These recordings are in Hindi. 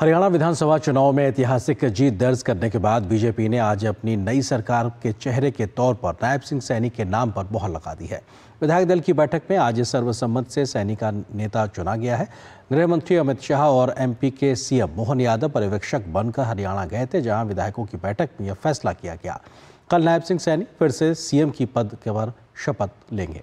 हरियाणा विधानसभा चुनाव में ऐतिहासिक जीत दर्ज करने के बाद बीजेपी ने आज अपनी नई सरकार के चेहरे के तौर पर नायब सिंह सैनी के नाम पर मोहर लगा दी है विधायक दल की बैठक में आज सर्वसम्मत से सैनी का नेता चुना गया है गृह मंत्री अमित शाह और एमपी के सीएम मोहन यादव पर्यवेक्षक बनकर हरियाणा गए थे जहां विधायकों की बैठक में यह फैसला किया गया कल नायब सिंह सैनी फिर से सीएम की पद के पर शपथ लेंगे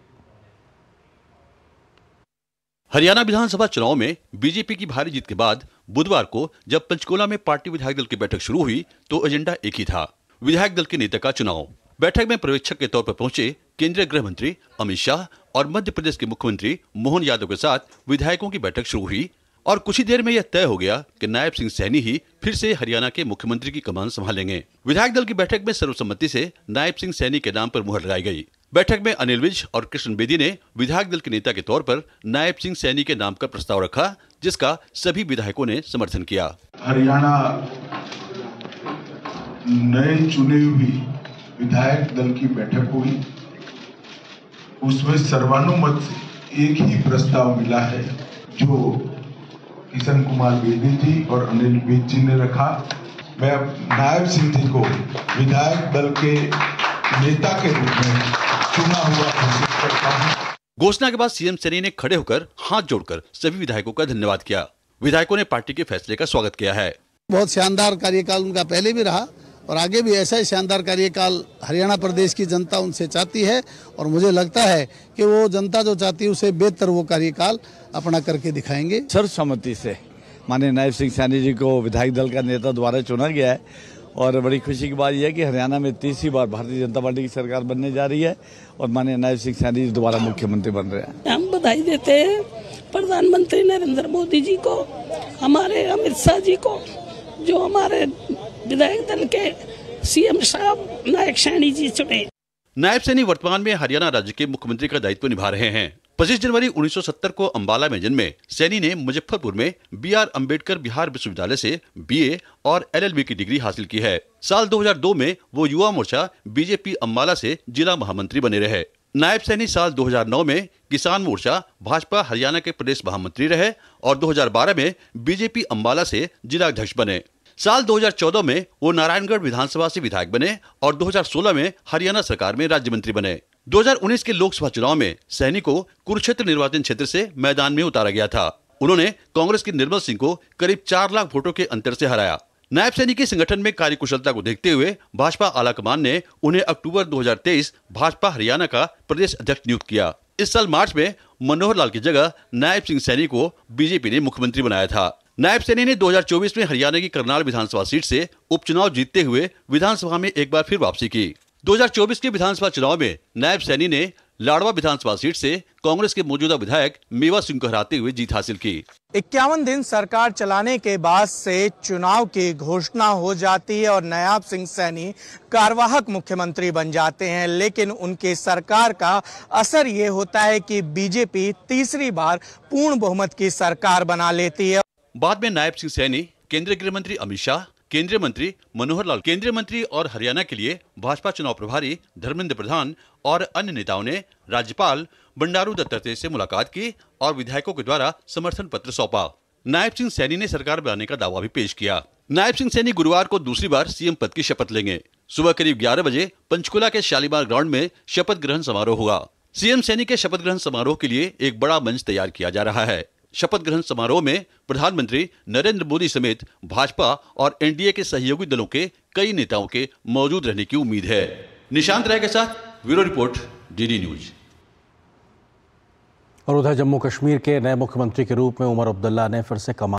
हरियाणा विधानसभा चुनाव में बीजेपी की भारी जीत के बाद बुधवार को जब पंचकोला में पार्टी विधायक दल की बैठक शुरू हुई तो एजेंडा एक ही था विधायक दल के नेता का चुनाव बैठक में पर्यवेक्षक के तौर पर पहुंचे केंद्रीय गृह मंत्री अमित शाह और मध्य प्रदेश के मुख्यमंत्री मोहन यादव के साथ विधायकों की बैठक शुरू हुई और कुछ ही देर में यह तय हो गया कि नायब सिंह सैनी ही फिर से हरियाणा के मुख्यमंत्री की कमान संभालेंगे विधायक दल की बैठक में सर्वसम्मति से नायब सिंह सैनी के नाम पर मुहर लगाई गई बैठक में अनिल विज और कृष्ण बेदी ने विधायक दल के नेता के तौर पर नायब सिंह सैनी के नाम का प्रस्ताव रखा जिसका सभी विधायकों ने समर्थन किया हरियाणा नए चुने हुए विधायक दल की बैठक हुई उसमें सर्वानुमत से एक ही प्रस्ताव मिला है जो किशन कुमार बेदी जी और अनिल बेद जी ने रखा मैं नायब सिंह जी को विधायक दल के नेता के रूप में चुना हुआ घोषित करता हूँ घोषणा के बाद सीएम सैनी ने खड़े होकर हाथ जोड़कर सभी विधायकों का धन्यवाद किया विधायकों ने पार्टी के फैसले का स्वागत किया है बहुत शानदार कार्यकाल उनका पहले भी रहा और आगे भी ऐसा ही शानदार कार्यकाल हरियाणा प्रदेश की जनता उनसे चाहती है और मुझे लगता है कि वो जनता जो चाहती है उसे बेहतर वो कार्यकाल अपना करके दिखाएंगे सर्वसम्मति से माननीय नायब सिंह सैनी जी को विधायक दल का नेता द्वारा चुना गया है और बड़ी खुशी की बात यह है कि हरियाणा में तीसरी बार भारतीय जनता पार्टी की सरकार बनने जा रही है और माननीय नायब सिंह सैनी दोबारा मुख्यमंत्री बन रहे हैं हम बधाई देते हैं प्रधानमंत्री नरेंद्र मोदी जी को हमारे अमित शाह जी को जो हमारे विधायक दल के सीएम साहब नायक सैनी जी चुने नायब सैनी वर्तमान में हरियाणा राज्य के मुख्यमंत्री का दायित्व निभा रहे हैं पच्चीस जनवरी 1970 को अंबाला में जन्मे सैनी ने मुजफ्फरपुर में बी आर अम्बेडकर बिहार विश्वविद्यालय से बीए और एलएलबी की डिग्री हासिल की है साल 2002 में वो युवा मोर्चा बीजेपी अम्बाला से जिला महामंत्री बने रहे नायब सैनी साल 2009 में किसान मोर्चा भाजपा हरियाणा के प्रदेश महामंत्री रहे और 2012 में बीजेपी अम्बाला से जिला अध्यक्ष बने साल 2014 में वो नारायणगढ़ विधानसभा से विधायक बने और 2016 में हरियाणा सरकार में राज्य मंत्री बने 2019 के लोकसभा चुनाव में सैनी को कुरुक्षेत्र निर्वाचन क्षेत्र से मैदान में उतारा गया था उन्होंने कांग्रेस के निर्मल सिंह को करीब चार लाख वोटों के अंतर से हराया नायब सैनी के संगठन में कुशलता को देखते हुए भाजपा आलाकमान ने उन्हें अक्टूबर 2023 भाजपा हरियाणा का प्रदेश अध्यक्ष नियुक्त किया इस साल मार्च में मनोहर लाल की जगह नायब सिंह सैनी को बीजेपी ने मुख्यमंत्री बनाया था नायब सैनी ने 2024 में हरियाणा की करनाल विधानसभा सीट से उपचुनाव जीतते हुए विधानसभा में एक बार फिर वापसी की 2024 के विधानसभा चुनाव में नायब सैनी ने लाडवा विधानसभा सीट से कांग्रेस के मौजूदा विधायक मेवा सिंह को हराते हुए जीत हासिल की इक्यावन दिन सरकार चलाने के बाद से चुनाव की घोषणा हो जाती है और नायब सिंह सैनी कार्यवाहक मुख्यमंत्री बन जाते हैं लेकिन उनके सरकार का असर ये होता है कि बीजेपी तीसरी बार पूर्ण बहुमत की सरकार बना लेती है बाद में नायब सिंह सैनी केंद्रीय गृह मंत्री अमित शाह केंद्रीय मंत्री मनोहर लाल केंद्रीय मंत्री और हरियाणा के लिए भाजपा चुनाव प्रभारी धर्मेंद्र प्रधान और अन्य नेताओं ने राज्यपाल बंडारू दत्तात्रेय से मुलाकात की और विधायकों के द्वारा समर्थन पत्र सौंपा नायब सिंह सैनी ने सरकार बनाने का दावा भी पेश किया नायब सिंह सैनी गुरुवार को दूसरी बार सीएम पद की शपथ लेंगे सुबह करीब ग्यारह बजे पंचकुला के शालीमार ग्राउंड में शपथ ग्रहण समारोह हुआ सीएम सैनी के शपथ ग्रहण समारोह के लिए एक बड़ा मंच तैयार किया जा रहा है शपथ ग्रहण समारोह में प्रधानमंत्री नरेंद्र मोदी समेत भाजपा और एनडीए के सहयोगी दलों के कई नेताओं के मौजूद रहने की उम्मीद है निशांत राय के साथ ब्यूरो रिपोर्ट डीडी न्यूज और उधर जम्मू कश्मीर के नए मुख्यमंत्री के रूप में उमर अब्दुल्ला ने फिर से कमा